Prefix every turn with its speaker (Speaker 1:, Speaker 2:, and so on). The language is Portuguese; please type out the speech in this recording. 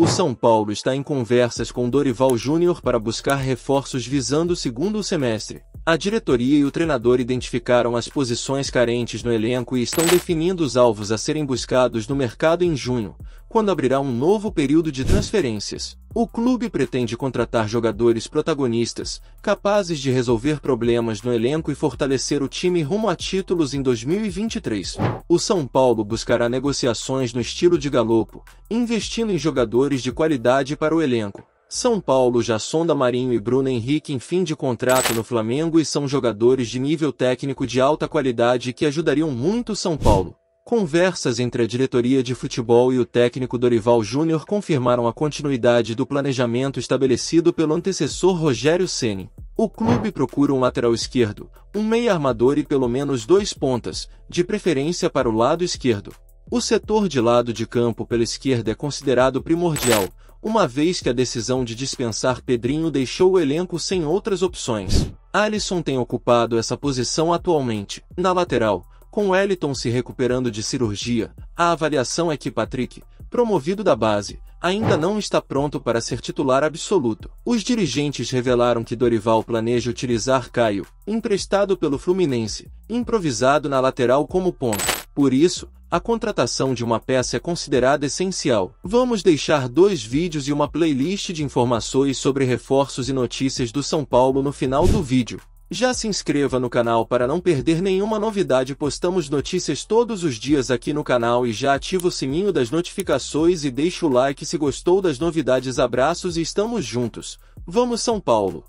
Speaker 1: O São Paulo está em conversas com Dorival Júnior para buscar reforços visando o segundo semestre. A diretoria e o treinador identificaram as posições carentes no elenco e estão definindo os alvos a serem buscados no mercado em junho, quando abrirá um novo período de transferências. O clube pretende contratar jogadores protagonistas, capazes de resolver problemas no elenco e fortalecer o time rumo a títulos em 2023. O São Paulo buscará negociações no estilo de Galopo, investindo em jogadores de qualidade para o elenco. São Paulo já sonda Marinho e Bruno Henrique em fim de contrato no Flamengo e são jogadores de nível técnico de alta qualidade que ajudariam muito São Paulo. Conversas entre a diretoria de futebol e o técnico Dorival Júnior confirmaram a continuidade do planejamento estabelecido pelo antecessor Rogério Ceni. O clube procura um lateral esquerdo, um meia armador e pelo menos dois pontas, de preferência para o lado esquerdo. O setor de lado de campo pela esquerda é considerado primordial, uma vez que a decisão de dispensar Pedrinho deixou o elenco sem outras opções. Alisson tem ocupado essa posição atualmente. Na lateral, com Wellington se recuperando de cirurgia, a avaliação é que Patrick, promovido da base, ainda não está pronto para ser titular absoluto. Os dirigentes revelaram que Dorival planeja utilizar Caio, emprestado pelo Fluminense, improvisado na lateral como ponto. Por isso, a contratação de uma peça é considerada essencial. Vamos deixar dois vídeos e uma playlist de informações sobre reforços e notícias do São Paulo no final do vídeo. Já se inscreva no canal para não perder nenhuma novidade. Postamos notícias todos os dias aqui no canal e já ativa o sininho das notificações e deixa o like se gostou das novidades. Abraços e estamos juntos. Vamos São Paulo!